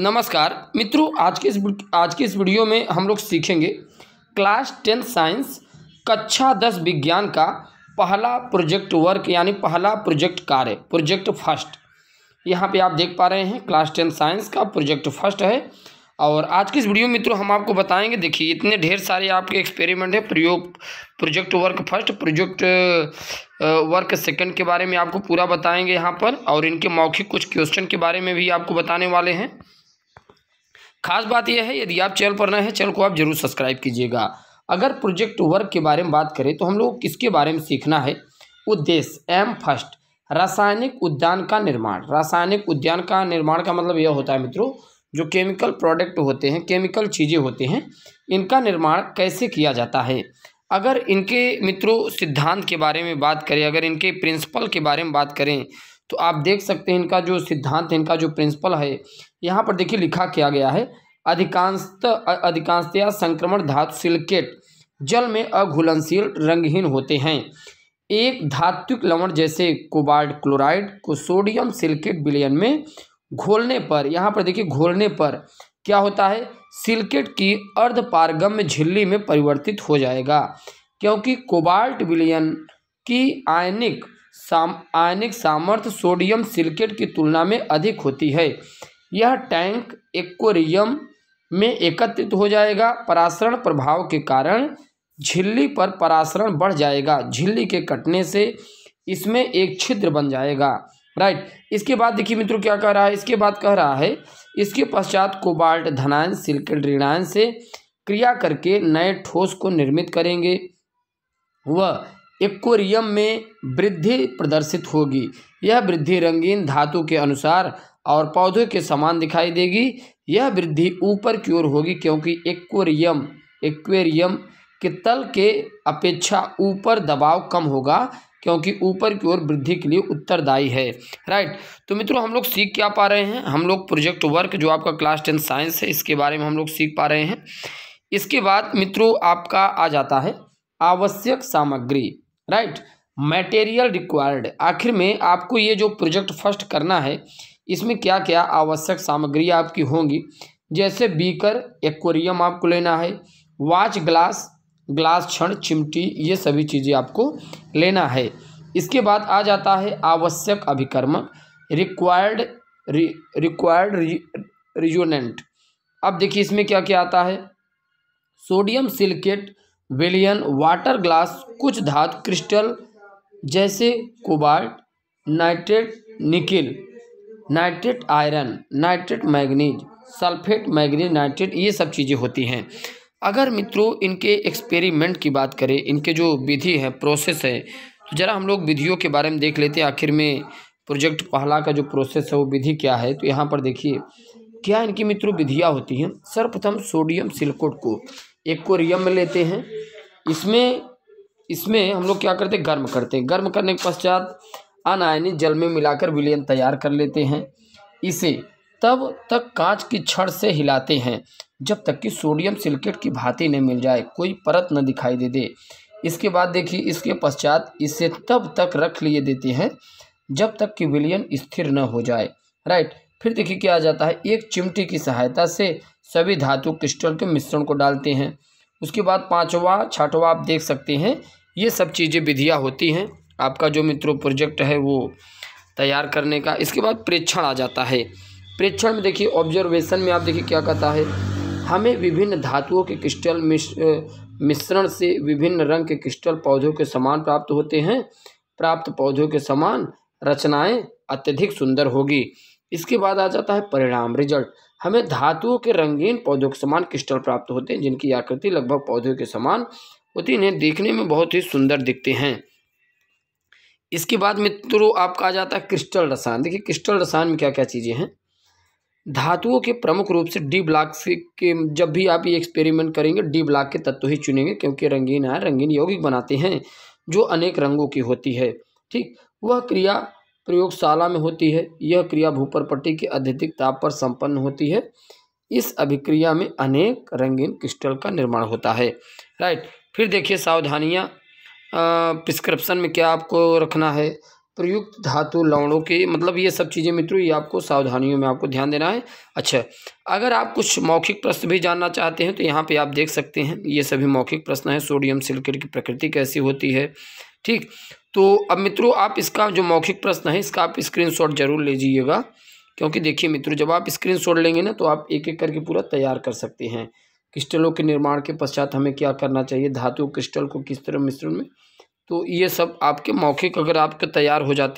नमस्कार मित्रों आज के इस आज के इस वीडियो में हम लोग सीखेंगे क्लास टेंथ साइंस कक्षा दस विज्ञान का पहला प्रोजेक्ट वर्क यानी पहला प्रोजेक्ट कार्य प्रोजेक्ट फर्स्ट यहाँ पे आप देख पा रहे हैं क्लास टेंथ साइंस का प्रोजेक्ट फर्स्ट है और आज की इस वीडियो में मित्रों हम आपको बताएंगे देखिए इतने ढेर सारे आपके एक्सपेरिमेंट है प्रयोग project work first project work second के बारे में आपको पूरा बताएंगे यहाँ पर और इनके मौखिक कुछ क्वेश्चन के बारे में भी आपको बताने वाले हैं खास बात यह है यदि आप चैनल पर नए हैं चैनल को आप जरूर सब्सक्राइब कीजिएगा अगर प्रोजेक्ट वर्क के बारे में बात करें तो हम लोग किसके बारे में सीखना है उद्देश्य एम फर्स्ट रासायनिक उद्यान का निर्माण रासायनिक उद्यान का निर्माण का मतलब यह होता है मित्रों जो केमिकल प्रोडक्ट होते हैं केमिकल चीज़ें होते हैं इनका निर्माण कैसे किया जाता है अगर इनके मित्रों सिद्धांत के बारे में बात करें अगर इनके प्रिंसिपल के बारे में बात करें तो आप देख सकते हैं इनका जो सिद्धांत इनका जो प्रिंसिपल है यहाँ पर देखिए लिखा किया गया है अधिकांशत अधिकांशतया संक्रमण धातु सिल्केट जल में अघुलनशील रंगहीन होते हैं एक धात्विक लवण जैसे कोबाल्ट क्लोराइड को सोडियम सिल्केट विलयन में घोलने पर यहाँ पर देखिए घोलने पर क्या होता है सिलकेट की अर्धपारगम्य झिल्ली में परिवर्तित हो जाएगा क्योंकि कोबाल्ट विलयन की आयनिक साम आयनिक सामर्थ्य सोडियम सिल्केट की तुलना में अधिक होती है यह टैंक एक्वेरियम में एकत्रित हो जाएगा परासरण प्रभाव के कारण झिल्ली पर परासरण बढ़ जाएगा झिल्ली के कटने से इसमें एक छिद्र बन जाएगा राइट इसके बाद देखिए मित्रों क्या कह रहा है इसके बाद कह रहा है इसके पश्चात कोबाल्ट धनायन सिल्केट ऋणायन से क्रिया करके नए ठोस को निर्मित करेंगे वह एक्वेरियम में वृद्धि प्रदर्शित होगी यह वृद्धि रंगीन धातु के अनुसार और पौधों के समान दिखाई देगी यह वृद्धि ऊपर की ओर होगी क्योंकि एक्वेरियम एक्वेरियम के तल के अपेक्षा ऊपर दबाव कम होगा क्योंकि ऊपर की ओर वृद्धि के लिए उत्तरदायी है राइट तो मित्रों हम लोग सीख क्या पा रहे हैं हम लोग प्रोजेक्ट वर्क जो आपका क्लास टेन साइंस है इसके बारे में हम लोग सीख पा रहे हैं इसके बाद मित्रों आपका आ जाता है आवश्यक सामग्री राइट मटेरियल रिक्वायर्ड आखिर में आपको ये जो प्रोजेक्ट फर्स्ट करना है इसमें क्या क्या आवश्यक सामग्री आपकी होंगी जैसे बीकर एक्वेरियम आपको लेना है वाच ग्लास ग्लास क्षण चिमटी ये सभी चीज़ें आपको लेना है इसके बाद आ जाता है आवश्यक अभिकर्म रिक्वायर्ड रिक्वायर्ड रिजोनेंट अब देखिए इसमें क्या क्या आता है सोडियम सिलकेट विलियन वाटर ग्लास कुछ धातु क्रिस्टल जैसे cobalt nitrate nickel nitrate iron nitrate manganese sulphate manganese nitrate ये सब चीज़ें होती हैं अगर मित्रों इनके एक्सपेरिमेंट की बात करें इनके जो विधि है प्रोसेस है तो ज़रा हम लोग विधियों के बारे में देख लेते हैं आखिर में प्रोजेक्ट पहला का जो प्रोसेस है वो विधि क्या है तो यहाँ पर देखिए क्या इनकी मित्रों विधियाँ होती हैं सर्वप्रथम सोडियम सिलकोट को एक को रियम में लेते हैं इसमें इसमें हम लोग क्या करते हैं गर्म करते हैं गर्म करने के पश्चात अनायनी जल में मिलाकर विलयन तैयार कर लेते हैं इसे तब तक कांच की छड़ से हिलाते हैं जब तक कि सोडियम सिल्केट की भांति न मिल जाए कोई परत न दिखाई दे दे इसके बाद देखिए इसके पश्चात इसे तब तक रख लिए देते हैं जब तक कि विलयन स्थिर न हो जाए राइट फिर देखिए क्या आ जाता है एक चिमटी की सहायता से सभी धातु क्रिस्टल के मिश्रण को डालते हैं उसके बाद पाँचवा छठवा आप देख सकते हैं ये सब चीज़ें विधियाँ होती हैं आपका जो मित्रों प्रोजेक्ट है वो तैयार करने का इसके बाद प्रेक्षण आ जाता है प्रेक्षण में देखिए ऑब्जर्वेशन में आप देखिए क्या कहता है हमें विभिन्न धातुओं के क्रिस्टल मिश्रण से विभिन्न रंग के क्रिस्टल पौधों के समान प्राप्त होते हैं प्राप्त पौधों के समान रचनाएं अत्यधिक सुंदर होगी इसके बाद आ जाता है परिणाम रिजल्ट हमें धातुओं के रंगीन पौधों के समान क्रिस्टल प्राप्त होते हैं जिनकी आकृति लगभग पौधों के समान होती इन्हें देखने में बहुत ही सुंदर दिखते हैं इसके बाद मित्रों आपका आ जाता है क्रिस्टल रसायन देखिए क्रिस्टल रसायन में क्या क्या चीज़ें हैं धातुओं के प्रमुख रूप से डी ब्लॉक के जब भी आप ये एक्सपेरिमेंट करेंगे डी ब्लॉक के तत्व ही चुनेंगे क्योंकि रंगीन आय रंगीन यौगिक बनाते हैं जो अनेक रंगों की होती है ठीक वह क्रिया प्रयोगशाला में होती है यह क्रिया भूपरपट्टी के अत्यधिक ताप पर संपन्न होती है इस अभिक्रिया में अनेक रंगीन क्रिस्टल का निर्माण होता है राइट फिर देखिए सावधानियाँ प्रिस्क्रिप्शन में क्या आपको रखना है प्रयुक्त धातु लवणों के मतलब ये सब चीज़ें मित्रों ये आपको सावधानियों में आपको ध्यान देना है अच्छा अगर आप कुछ मौखिक प्रश्न भी जानना चाहते हैं तो यहाँ पे आप देख सकते हैं ये सभी मौखिक प्रश्न हैं सोडियम सिल्केट की प्रकृति कैसी होती है ठीक तो अब मित्रों आप इसका जो मौखिक प्रश्न है इसका आप स्क्रीनशॉट जरूर लीजिएगा क्योंकि देखिए मित्रों जब आप स्क्रीनशॉट लेंगे ना तो आप एक एक करके पूरा तैयार कर सकते हैं क्रिस्टलों के निर्माण के पश्चात हमें क्या करना चाहिए धातु क्रिस्टल को किस तरह मिश्रण में तो ये सब आपके मौखिक अगर आपके तैयार हो जाते